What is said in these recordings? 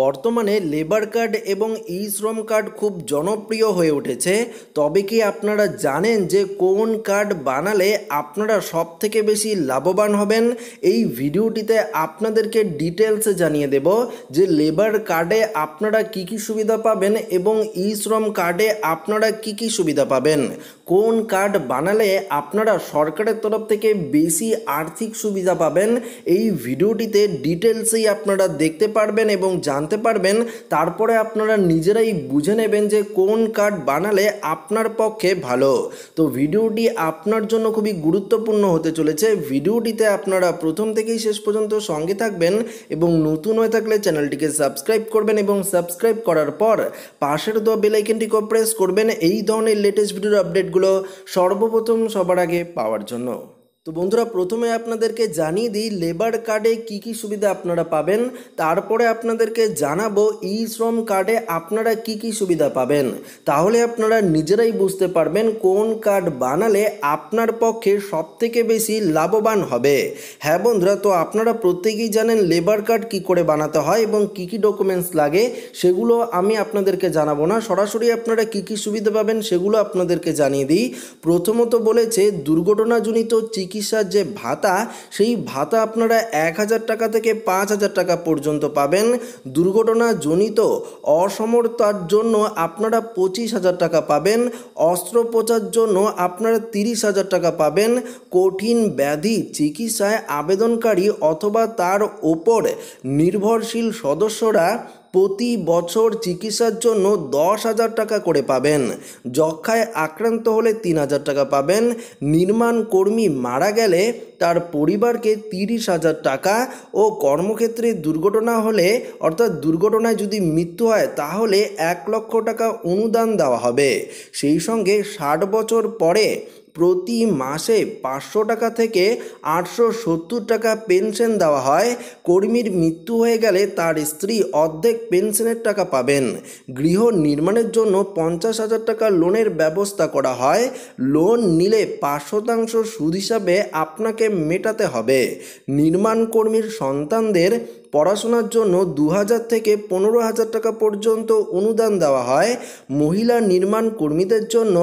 বর্তমানে labour card এবং ই শ্রম কার্ড খুব জনপ্রিয় হয়ে উঠেছে তবে কি আপনারা জানেন যে কোন কার্ড বানালে আপনারা সব থেকে বেশি লাভবান হবেন এই ভিডিওটিতে আপনাদেরকে ডিটেলসে জানিয়ে দেব যে লেবার কার্ডে আপনারা কি কি সুবিধা পাবেন এবং ই শ্রম কার্ডে আপনারা কি কি সুবিধা পাবেন কোন কার্ড বানালে আপনারা সরকারের তরফ থেকে বেশি আর্থিক সুবিধা পাবেন এই ভিডিওটিতে ডিটেলসেই আপনারা দেখতে পারবেন এবং জানতে পারবেন তারপরে আপনারা নিজেরাই বুঝে নেবেন যে কোন কার্ড বানালে আপনার পক্ষে ভালো তো ভিডিওটি আপনার জন্য খুবই গুরুত্বপূর্ণ হতে চলেছে ভিডিওটিতে আপনারা প্রথম থেকেই শেষ পর্যন্ত সঙ্গে থাকবেন এবং নতুন হয়ে থাকলে চ্যানেলটিকে সাবস্ক্রাইব করবেন এবং সাবস্ক্রাইব করার পর পাশের দেওয়া বেলাইকেনটিকে প্রেস করবেন এই ধরনের লেটেস্ট ভিডিওর আপডেটগুলো সর্বপ্রথম সবার আগে পাওয়ার জন্য তো বন্ধুরা প্রথমে আপনাদেরকে জানিয়ে দিই লেবার কার্ডে কি কি সুবিধা আপনারা পাবেন তারপরে আপনাদেরকে জানাবো ই শ্রম কার্ডে আপনারা কি কি সুবিধা পাবেন তাহলে আপনারা নিজেরাই বুঝতে পারবেন কোন কার্ড বানালে আপনার পক্ষে সব থেকে বেশি লাভবান হবে হ্যাঁ বন্ধুরা তো আপনারা প্রত্যেকেই জানেন লেবার কার্ড কি করে বানাতে হয় এবং কি কি ডকুমেন্টস লাগে সেগুলো আমি আপনাদেরকে জানাবো না সরাসরি আপনারা কি কি সুবিধা পাবেন সেগুলো আপনাদেরকে জানিয়ে দিই প্রথমত বলেছে দুর্ঘটনাজনিত চিকিৎসা চিকিৎসার যে ভাতা সেই ভাতা আপনারা এক হাজার টাকা থেকে পাঁচ হাজার টাকা পর্যন্ত পাবেন দুর্ঘটনাজনিত অসমর্থার জন্য আপনারা পঁচিশ হাজার টাকা পাবেন অস্ত্রোপচার জন্য আপনারা তিরিশ হাজার টাকা পাবেন কঠিন ব্যাধি চিকিৎসায় আবেদনকারী অথবা তার ওপর নির্ভরশীল সদস্যরা প্রতি বছর চিকিৎসার জন্য দশ হাজার টাকা করে পাবেন যক্ষায় আক্রান্ত হলে তিন হাজার টাকা পাবেন নির্মাণ কর্মী মারা গেলে তার পরিবারকে তিরিশ হাজার টাকা ও কর্মক্ষেত্রে দুর্ঘটনা হলে অর্থাৎ দুর্ঘটনায় যদি মৃত্যু হয় তাহলে এক লক্ষ টাকা অনুদান দেওয়া হবে সেই সঙ্গে ষাট বছর পরে প্রতি মাসে পাঁচশো টাকা থেকে আটশো সত্তর টাকা পেনশন দেওয়া হয় কর্মীর মৃত্যু হয়ে গেলে তার স্ত্রী অর্ধেক পেনশনের টাকা পাবেন গৃহ নির্মাণের জন্য পঞ্চাশ হাজার টাকা লোনের ব্যবস্থা করা হয় লোন নিলে পাঁচ শতাংশ সুদ হিসাবে আপনাকে মেটাতে হবে নির্মাণ কর্মীর সন্তানদের পড়াশোনার জন্য দু হাজার থেকে পনেরো হাজার টাকা পর্যন্ত অনুদান দেওয়া হয় মহিলা নির্মাণ কর্মীদের জন্য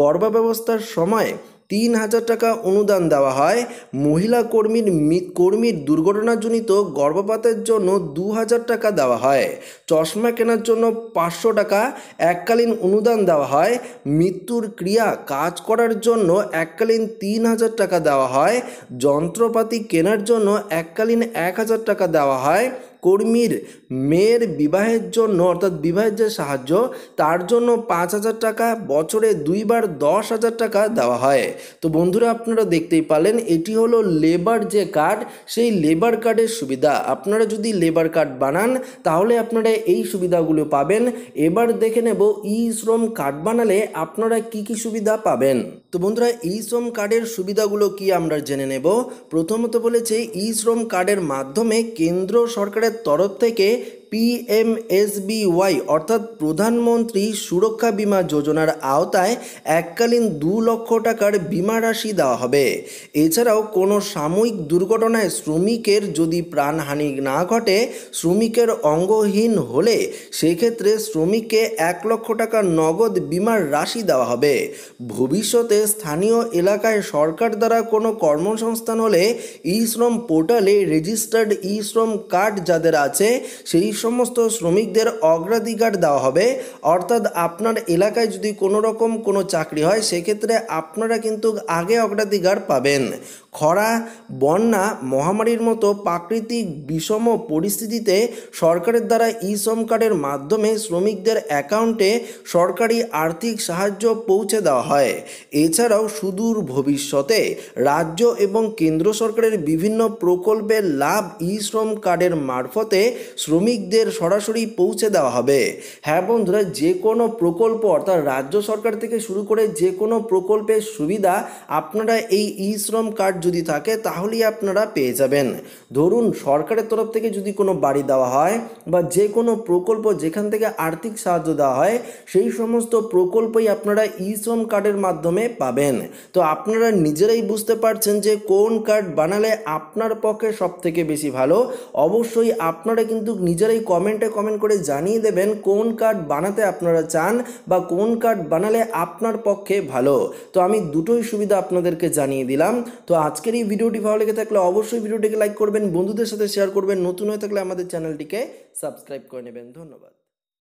গর্ভাব্যবস্থার সময় তিন হাজার টাকা অনুদান দেওয়া হয় মহিলা কর্মীর কর্মীর দুর্ঘটনাজনিত গর্ভপাতের জন্য দু হাজার টাকা দেওয়া হয় চশমা কেনার জন্য পাঁচশো টাকা এককালীন অনুদান দেওয়া হয় মৃত্যুর ক্রিয়া কাজ করার জন্য এককালীন তিন হাজার টাকা দেওয়া হয় যন্ত্রপাতি কেনার জন্য এককালীন এক হাজার টাকা দেওয়া হয় কর্মীর মেয়ের বিবাহের জন্য অর্থাৎ বিবাহের যে সাহায্য তার জন্য পাঁচ হাজার টাকা বছরে দুইবার দশ হাজার টাকা দেওয়া হয় তো বন্ধুরা আপনারা দেখতেই পালেন এটি হলো লেবার যে কার্ড সেই লেবার কার্ডের সুবিধা আপনারা যদি লেবার কার্ড বানান তাহলে আপনারা এই সুবিধাগুলো পাবেন এবার দেখে নেব ই শ্রম কার্ড বানালে আপনারা কি কি সুবিধা পাবেন তো বন্ধুরা ই শ্রম কার্ডের সুবিধাগুলো কি আমরা জেনে নেব প্রথমত বলেছে ই শ্রম কার্ডের মাধ্যমে কেন্দ্র সরকারের তরফ থেকে পিএমএসবিওয়াই অর্থাৎ প্রধানমন্ত্রী সুরক্ষা বিমা যোজনার আওতায় এককালীন দু লক্ষ টাকার বিমা রাশি দেওয়া হবে এছাড়াও কোনো সাময়িক দুর্ঘটনায় শ্রমিকের যদি প্রাণহানি না ঘটে শ্রমিকের অঙ্গহীন হলে সেক্ষেত্রে শ্রমিককে এক লক্ষ টাকা নগদ বিমার রাশি দেওয়া হবে ভবিষ্যতে স্থানীয় এলাকায় সরকার দ্বারা কোনো কর্মসংস্থান হলে ই শ্রম পোর্টালে রেজিস্টার্ড ই শ্রম কার্ড যাদের আছে সেই সমস্ত শ্রমিকদের অগ্রাধিকার দেওয়া হবে অর্থাৎ আপনার এলাকায় যদি কোনো রকম কোনো চাকরি হয় সেক্ষেত্রে আপনারা কিন্তু আগে অগ্রাধিকার পাবেন খরা বন্যা মহামারীর মতো প্রাকৃতিক বিষম পরিস্থিতিতে সরকারের দ্বারা ই শ্রম কার্ডের মাধ্যমে শ্রমিকদের অ্যাকাউন্টে সরকারি আর্থিক সাহায্য পৌঁছে দেওয়া হয় এছাড়াও সুদূর ভবিষ্যতে রাজ্য এবং কেন্দ্র সরকারের বিভিন্ন প্রকল্পের লাভ ই শ্রম কার্ডের মারফতে শ্রমিক শ্রমিকদের সরাসরি পৌঁছে দেওয়া হবে হ্যাঁ বন্ধুরা যে কোনো প্রকল্প অর্থাৎ রাজ্য সরকার থেকে শুরু করে যে কোনো প্রকল্পের সুবিধা আপনারা এই ই শ্রম কার্ড যদি থাকে তাহলেই আপনারা পেয়ে যাবেন ধরুন সরকারের তরফ থেকে যদি কোনো বাড়ি দেওয়া হয় বা যে কোনো প্রকল্প যেখান থেকে আর্থিক সাহায্য দেওয়া হয় সেই সমস্ত প্রকল্পই আপনারা ই শ্রম কার্ডের মাধ্যমে পাবেন তো আপনারা নিজেরাই বুঝতে পারছেন যে কোন কার্ড বানালে আপনার পক্ষে সবথেকে বেশি ভালো অবশ্যই আপনারা কিন্তু নিজেরাই কমেন্টে কমেন্ট করে জানিয়ে দেবেন কোন কার্ড বানাতে আপনারা চান বা কোন কার্ড বানালে আপনার পক্ষে ভালো তো আমি দুটোই সুবিধা আপনাদেরকে জানিয়ে দিলাম তো আজকের এই ভিডিওটি ভালো লেগে থাকলে অবশ্যই ভিডিওটিকে লাইক করবেন বন্ধুদের সাথে শেয়ার করবেন নতুন হয়ে থাকলে আমাদের চ্যানেলটিকে সাবস্ক্রাইব করে নেবেন ধন্যবাদ